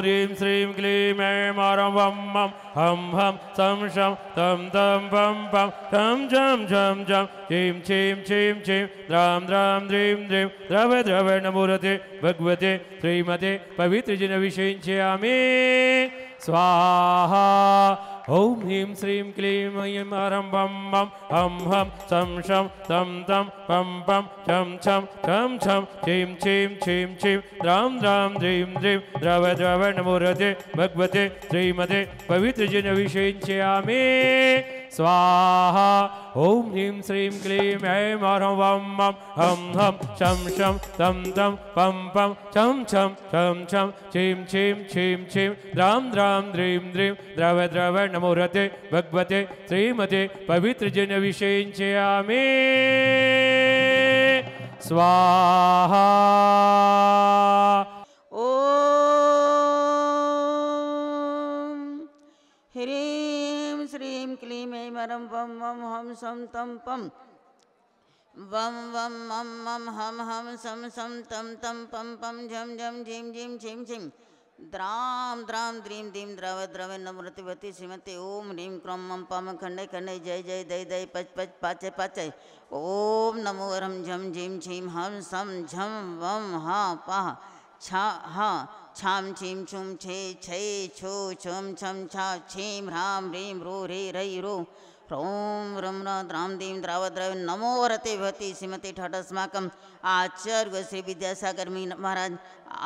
ह्रीं श्रीं क्लीं ऐं आरं वं मं हं हं सं शं तं तं पं पं ठं झं झं झं छीं छीं छीं छीं द्रां द्रां द्रीं द्रीं द्रव द्रव नमोरते भगवते श्रीमते पवित्रजिनविषयिञ्चयामि स्वाहा ॐ ह्रीं श्रीं क्लीं ऐं हरं बं बं हं हं सं शं तं तं पं पं छं छं छं छं छीं छीं छीं छीं द्रां द्रां द्रीं द्रीं द्रव द्रव नमोरते भगवते श्रीमते पवित्रजनविषयञ्चयामि स्वाहा ओम ह्रीं श्रीं क्लीं ऐं हरं वं मं हं हं शं शं तं तं पं पं छं छं छं छं छीं छीं छीं छीं द्रां द्रां द्रीं द्रीं द्रव द्रव नमो रते भगवते श्रीमते पवित्रजनविषयञ्चयामि स्वाहा सं तं पं वं वं मं मं हं हं सं सं तं तं पं पं झं झं झिं झिं छिं छिं द्रां द्रव द्रव नमृतिवती श्रीमती ओम ह्रीं क्रम मम पम खंडे खंडे जय जय दय दय पच पच पाचे पाचे ओम नमो हरं झम झिम झिम हम सं झम वम हा पा छा हा छां छीं छुं छे छो छम छम छा छीम ह्राम ह्रीं रो रे रई रो रम रं द्रां दीं द्रव नमो हरते भति श्रीमती ठाठ अस्माकम् आचार्य श्री मी महाराज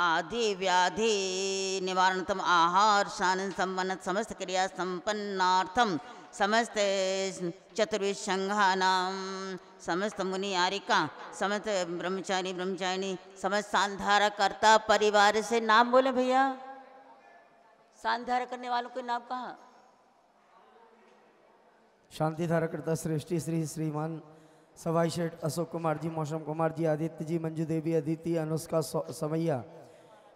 आधि व्याधि तम आहार शानन संपन्न समस्त क्रिया संपन्नार्थम समस्त चतुर्विशंघा समस्त मुनि आरिका समस्त ब्रह्मचारी ब्रह्मचारिणी समस्त सांधारा कर्ता परिवार से नाम बोले भैया सांधारा करने वालों के नाम कहाँ शांति धाराकर्ता श्रेष्ठी श्री श्रीमान सवाई शेठ अशोक कुमार जी मौसम कुमार जी आदित्य जी मंजू देवी अदिति अनुष्का समैया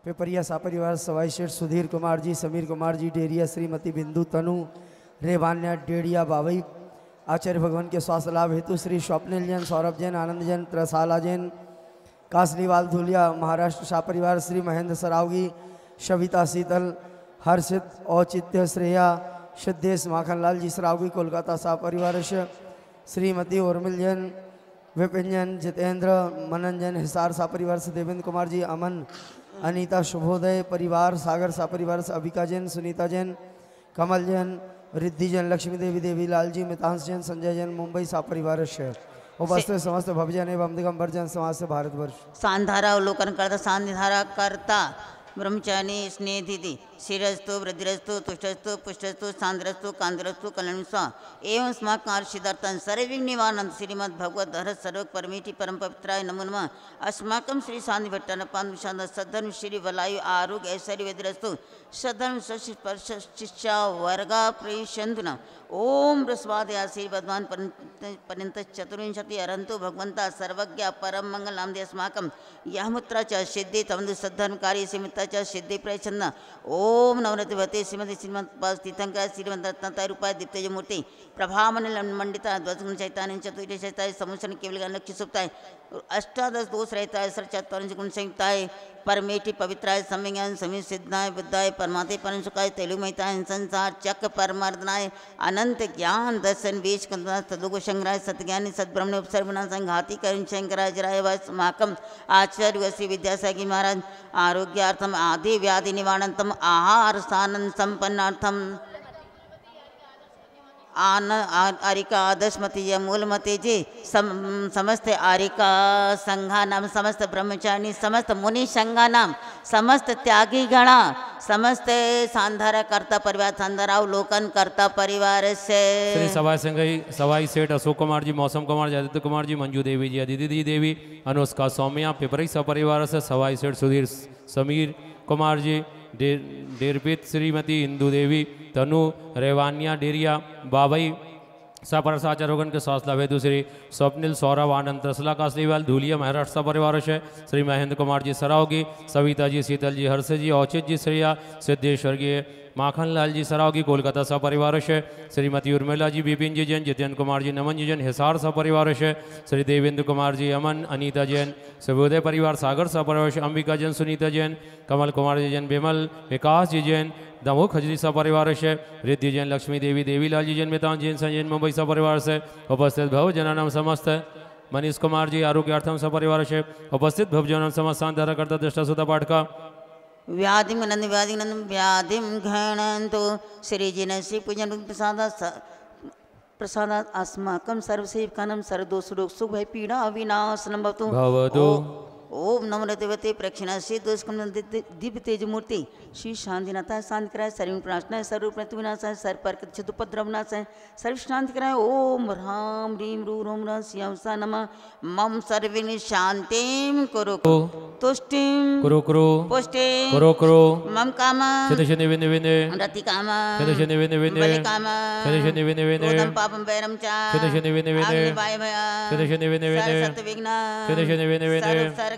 पेपरिया सापरिवार सवाई शेठ सुधीर कुमार जी समीर कुमार जी डेरिया श्रीमती बिंदु तनु रेवान्या डेरिया बाबई आचार्य भगवान के स्वास्थ्य लाभ हेतु श्री स्वप्निल जैन सौरभ जैन आनंद जैन त्रसाला जैन कासलीवाल धुलिया महाराष्ट्र सापरिवार श्री महेंद्र सरावगी सविता शीतल हर्षित औचित्य श्रेया सिद्धेश माखनलाल जी श्रावी कोलकाता सपरिवार श्रीमती उर्मिल जैन विपिन जैन जितेंद्र मनन जैन हिसार परिवार से देवेंद्र कुमार जी अमन अनीता शुभोदय परिवार सागर परिवार से अभिका जैन सुनीता जैन कमल जैन रिद्धि जैन लक्ष्मी देवी देवी लाल जी मितांश जैन संजय जैन मुंबई सपरिवार उपस्थित समस्त भवजन एवं दिगंबर जैन समाज से भारतवर्ष सांधारा अवलोकन करता सांधारा करता ब्रह्मचारी स्नेह दीदी शिरस्तु वृद्धिस्तु तुष्टस्तु पुष्टस्तु सांद्रस्तु कांद्रस्तु कलनुषा एवं स्माकार्षिदार्थन सर्विघ्न निवानंद श्रीमद्भगवद्धर सर्वक परमेटि परम पवित्राय नमो नम अस्माक श्री शांति भट्टन पांडुशांत सद्धर्म श्री वलायु आरोग्य ऐश्वर्य वेदरस्तु सद्धर्म सशिस्पर्श शिक्षा वर्गा प्रेषंतु न ओम प्रस्वाद भगवान पर्यत चतुर्विंशति अरंतु भगवंता सर्वज्ञ परम मंगल नामदे अस्माकं यह मुत्रा च सिद्धि तमंदु सद्धर्म कार्य च सिद्धि प्रयचंद ओम ओम नवनतवते श्रीमती श्रीमद तीर्थंकर श्रीमदत्तारूपा दीप्तज मूर्ति प्रभामंडल मंडिता चैतान्य चतुर्थ चैताय समुचन केवल लक्ष्य सुप्ताय अष्टादश दोष रहता है सर गुण संयुक्ताय परमेटि पवित्राय सम्यन समी सिद्धाय बुद्धाय परमाते परम सुखाय तेलुमिताय संसार चक परमर्दनाय अनंत ज्ञान दर्शन वेश सदुगु शंकराय सतज्ञानी सदब्रह्मण उपसर्वना संघाती करुण शंकराय जराय वस्माकम आचार्य वसी विद्यासागी महाराज आरोग्यार्थम आदि व्याधि निवारणतम आहार सानन संपन्नार्थम आन आरिका आदशमती या मूलमती जी सम समस्त आरिका संघा नाम समस्त ब्रह्मचारिणी समस्त मुनि संघा नाम समस्त त्यागी गणा समस्त सांधारा करता परिवार सांधारा अवलोकन करता परिवार से सवाई संघ सवाई सेठ अशोक कुमार जी मौसम कुमार जी आदित्य कुमार जी मंजू देवी जी अदिति देवी अनुष्का सौम्या पिपरी सपरिवार से सवाई सेठ सुधीर समीर कुमार जी डेरबित श्रीमती इंदू देवी तनु रेवानिया डेरिया बाबई સપર સાચરોગન કે सास લાવે દુસરી स्वप्निल सौरभ आनंद रसला का धूलिया महाराष्ट्र सा परिवार है श्री महेंद्र कुमार जी सरावगी सविता जी शीतल जी हर्ष जी औचित जी श्रेया सिद्धेश स्वर्गीय माखन लाल जी सरावगी कोलकाता सा परिवार से श्रीमती उर्मिला जी बिपिन जी जैन जितेंद्र कुमार जी नमन जी जैन हिसार सा परिवार से श्री देवेंद्र कुमार जी अमन अनीता जैन सर्वोदय परिवार सागर सा परिवार अंबिका जैन सुनीता जैन कमल कुमार जी जैन बिमल विकास जी जैन दामोह खजरी सा परिवार से रिद्धि जैन लक्ष्मी देवी देवी लाल जी जैन मेहतान जैन सैन जैन मुंबई सा परिवार से उपस्थित भव जनानाम समस्त मनीष कुमार जी आरोग्यार्थम सा परिवार से उपस्थित भव जनाम समस्त शांधारा करता दृष्टा सुधा पाठ का व्याधि नंद व्याधि नंद व्याधि घणंतो श्री जी श्री पूजन प्रसाद प्रसाद अस्माकम सर्वसेवकानम सर्वदोष रोग सुख भय पीड़ा अविनाश नमतु भवतु ओम नमो नृत्यवती प्रेक्षणा श्री दिव्य तेज मूर्ति श्री नाथ शांति कराय सर्व सर्व प्रतिविनाशाय सर्व पर सर्व शांति कराय ओम राम रीम रू रोम श्याम सा नम मम सर्विन शांति कुरु तुष्टि कुरु कुरु पुष्टि कुरु कुरु मम काम रति काम काम पापम वैरम चा अग्नि वाय भया सर्व विघ्न सर्व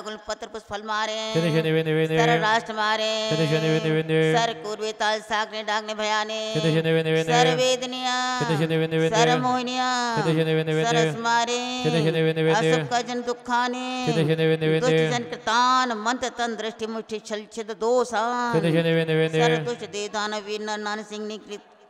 गुल पत्र पुष्प फल मारे राष्ट्र मारे सर कुर्वे ताल साकने डाकने भयाने सर वेदनिया दुखाने जन कृतान मंत्र तन दृष्टि मुष्टि छल छिद दोषा दे दान वीर नान सिंह निकृत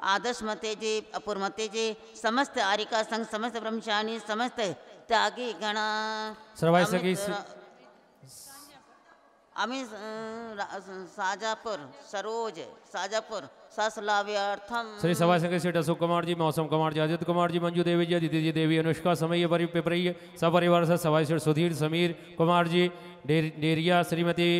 आदर्श मते जी अपूर्व मते जी समस्त आरिका संघ समस्त ब्रह्मचारी समस्त त्यागी गण साजापुर सरोज साजापुर ससलाव्यर्थम श्री सभा संघ सेठ अशोक कुमार जी मौसम कुमार जी अजित कुमार जी मंजू देवी जी अदिति जी देवी अनुष्का समय परि से सभा सेठ सुधीर समीर कुमार जी डेरिया श्रीमती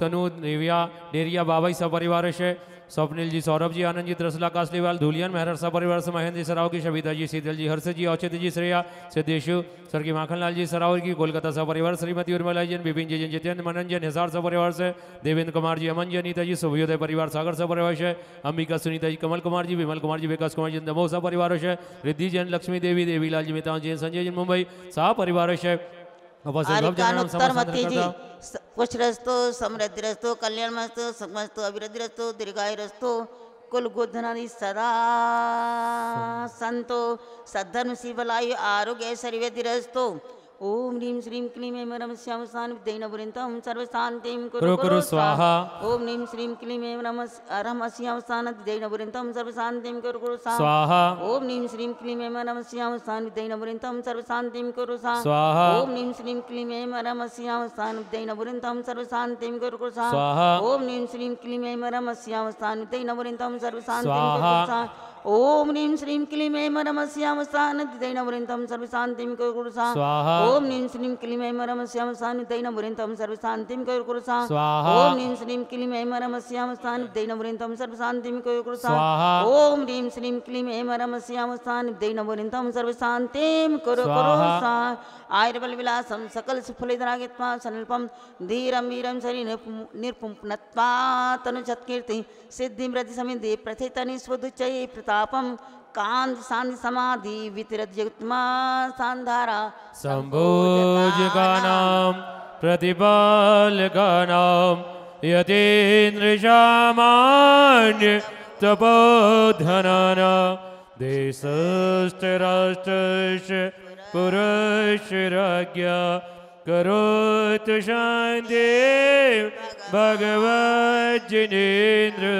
तनु देविया डेरिया बाबाई सब से स्वप्निल जी सौरभ जी आनंद जी त्रसला कासलीवाल धूलियन मेहर सा परिवार से महेंद्र जी सराव की सविता जी शीतल जी हर्ष जी औचित जी श्रेया सिद्धेशु स्वर्गी माखनलाल जी सरावर की कोलकाता सा परिवार श्रीमती उर्मला जैन बिपिन जी जैन जितेंद्र मनन जैन हिसार सा परिवार से देवेंद्र कुमार जी अमन जी अनिता जी सुभ्योदय परिवार सागर सा परिवार से अंबिका सुनीता जी कमल कुमार जी विमल कुमार जी विकास कुमार जी दमोह सा परिवार से रिद्धि जैन लक्ष्मी देवी देवीलाल जी मेहता जैन संजय जी मुंबई सा परिवार से आरिकान कुछ रस्तो समृद्धि कल्याण मस्तो सुखमस्तो अभिवृद्धि रस्तो कुल सदा संतो सद्धर्म आरोग्य सर्वेदि रस्तो ओम नीम श्रीं क्लीम ऐं रम श्याम सान्निध्येन पुरिन्तं सर्वशान्तिं कुरु कुरु स्वाहा ओम ह्रीं श्रीं क्लीं ऐं रम रम श्याम सान्निध्येन पुरिन्तं सर्वशान्तिं कुरु कुरु स्वाहा ओम ह्रीं श्रीं क्लीं ऐं रम श्याम सान्निध्येन पुरिन्तं सर्वशान्तिं कुरु स्वाहा ओम ह्रीं श्रीं क्लीं ऐं रम श्याम सान्निध्येन पुरिन्तं सर्वशान्तिं कुरु कुरु स्वाहा ओम ह्रीं श्रीं क्लीं ऐं रम श्याम सान्निध्येन पुरिन्तं सर्वशान्तिं कुरु स्वाहा ओम नीम श्रीम क्लीम ऐम रम श्याम दैन मुरिंतम सर्व शांति स्वाहा ओम नीम श्रीम क्लीम ऐम रम श्याम दैन मुरिंतम सर्व कुरुसा स्वाहा ओम नीम श्रीम क्लीम ऐम रम श्याम दैन मुरिंतम सर्वशांतिम कुरुसा स्वाहा ओम नीम श्रीम क्लीम ऐम रम श्याम दैन मुरिंतम सर्व शांति आयुर्बल विलासम सकल सुफलितरागित्वा सनल्पम धीरम वीरम शरी निरपुंपनत्वा तनुजत्कीर्ति सिद्धि रति समिधि प्रथितनि स्वदुचये प्रता तापम कांत शांत समाधि वितरत युक्तमा सांधारा संभोजगानाम प्रतिपालगानाम यतीन्द्रशामान्य तपोधनाना देशश्च राष्ट्रश्च पुरुषराज्ञा करोतु भगवज्जिनेन्द्र